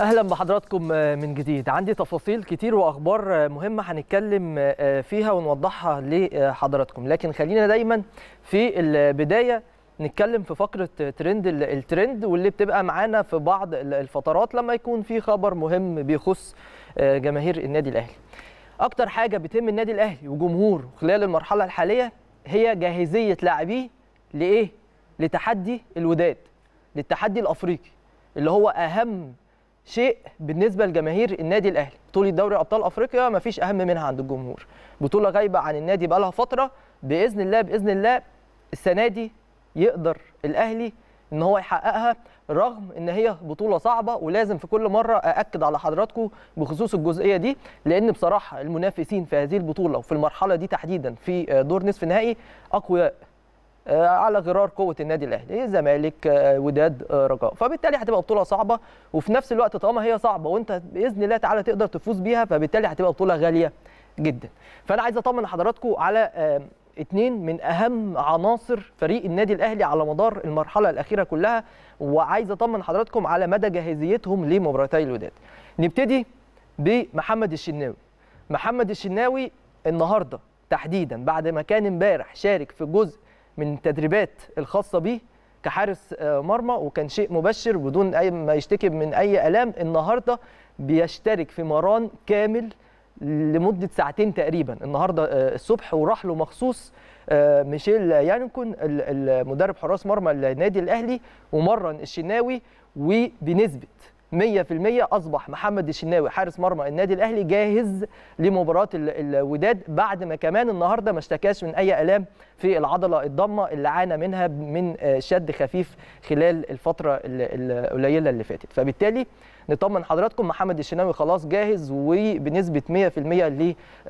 اهلا بحضراتكم آه، من جديد عندي تفاصيل كتير واخبار آه، مهمه هنتكلم آه، فيها ونوضحها لحضراتكم لكن خلينا دايما في البدايه نتكلم في فقره ترند الترند واللي بتبقى معانا في بعض الفترات لما يكون في خبر مهم بيخص جماهير النادي الاهلي اكتر حاجه بتهم النادي الاهلي وجمهوره خلال المرحله الحاليه هي جاهزيه لاعبيه لايه لتحدي الوداد للتحدي الافريقي اللي هو اهم شيء بالنسبه لجماهير النادي الاهلي بطوله دوري ابطال افريقيا ما فيش اهم منها عند الجمهور بطوله غايبه عن النادي بقالها فتره باذن الله باذن الله السنه دي يقدر الاهلي ان هو يحققها رغم ان هي بطوله صعبه ولازم في كل مره ااكد على حضراتكم بخصوص الجزئيه دي لان بصراحه المنافسين في هذه البطوله وفي المرحله دي تحديدا في دور نصف نهائي اقوياء آه، على غرار قوه النادي الاهلي الزمالك آه، وداد آه، رجاء فبالتالي هتبقى بطوله صعبه وفي نفس الوقت طالما هي صعبه وانت باذن الله تعالى تقدر تفوز بيها فبالتالي هتبقى بطوله غاليه جدا فانا عايز اطمن حضراتكم على اتنين من اهم عناصر فريق النادي الاهلي على مدار المرحله الاخيره كلها وعايز اطمن حضراتكم على مدى جاهزيتهم لمباراتي الوداد نبتدي بمحمد الشناوي محمد الشناوي النهارده تحديدا بعد ما كان امبارح شارك في جزء من التدريبات الخاصه بيه كحارس آه، مرمى وكان شيء مبشر بدون اي ما يشتكي من اي الام النهارده بيشترك في مران كامل لمده ساعتين تقريبا النهارده آه، الصبح وراح له مخصوص آه، ميشيل يانكون المدرب حراس مرمى النادي الاهلي ومرن الشناوي وبنسبه 100% اصبح محمد الشناوي حارس مرمى النادي الاهلي جاهز لمباراه الوداد بعد ما كمان النهارده ما اشتكاش من اي الام في العضله الضمه اللي عانى منها من آه، شد خفيف خلال الفتره القليله اللي فاتت فبالتالي نطمن حضراتكم محمد الشناوي خلاص جاهز وبنسبه 100%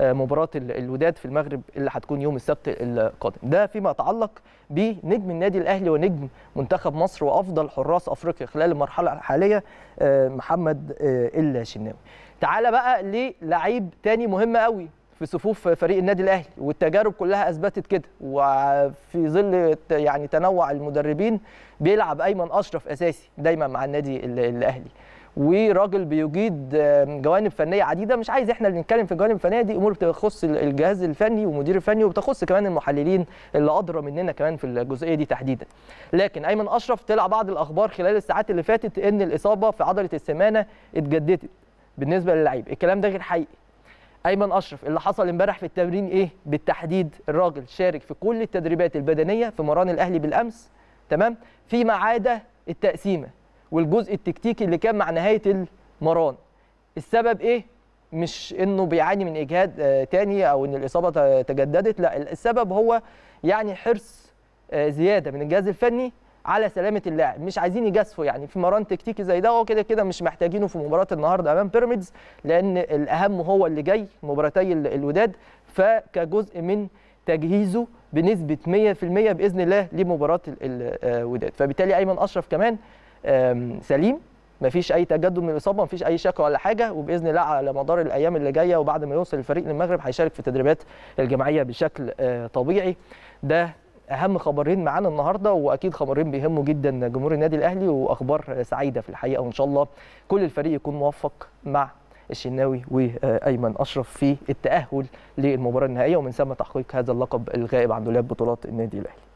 لمباراه الوداد في المغرب اللي هتكون يوم السبت القادم ده فيما يتعلق بنجم النادي الاهلي ونجم منتخب مصر وافضل حراس افريقيا خلال المرحله الحاليه آه، محمد آه، الشناوي تعالى بقى للعيب تاني مهم قوي في صفوف فريق النادي الاهلي والتجارب كلها اثبتت كده وفي ظل يعني تنوع المدربين بيلعب ايمن اشرف اساسي دايما مع النادي الاهلي وراجل بيجيد جوانب فنيه عديده مش عايز احنا اللي نتكلم في الجوانب الفنيه دي امور بتخص الجهاز الفني والمدير الفني وبتخص كمان المحللين اللي ادرى مننا كمان في الجزئيه دي تحديدا لكن ايمن اشرف طلع بعض الاخبار خلال الساعات اللي فاتت ان الاصابه في عضله السمانه اتجددت بالنسبه للعيب الكلام ده غير حقيقي ايمن اشرف اللي حصل امبارح في التمرين ايه بالتحديد الراجل شارك في كل التدريبات البدنيه في مران الاهلي بالامس تمام فيما عدا التقسيمه والجزء التكتيكي اللي كان مع نهايه المران السبب ايه مش انه بيعاني من اجهاد آه، تاني او ان الاصابه تجددت لا السبب هو يعني حرص آه، زياده من الجهاز الفني على سلامه اللاعب مش عايزين يجازفوا يعني في مران تكتيكي زي ده هو كده كده مش محتاجينه في مباراه النهارده امام بيراميدز لان الاهم هو اللي جاي مباراتي الوداد فكجزء من تجهيزه بنسبه 100% باذن الله لمباراه آه، الوداد فبالتالي ايمن اشرف كمان سليم مفيش اي تجدد من الاصابه مفيش اي شكوى ولا حاجه وباذن الله على مدار الايام اللي جايه وبعد ما يوصل الفريق للمغرب هيشارك في التدريبات الجماعيه بشكل آه، طبيعي ده اهم خبرين معانا النهارده واكيد خبرين بيهموا جدا جمهور النادي الاهلي واخبار سعيده في الحقيقه وان شاء الله كل الفريق يكون موفق مع الشناوي وايمن اشرف في التاهل للمباراه النهائيه ومن ثم تحقيق هذا اللقب الغائب عن دولاب بطولات النادي الاهلي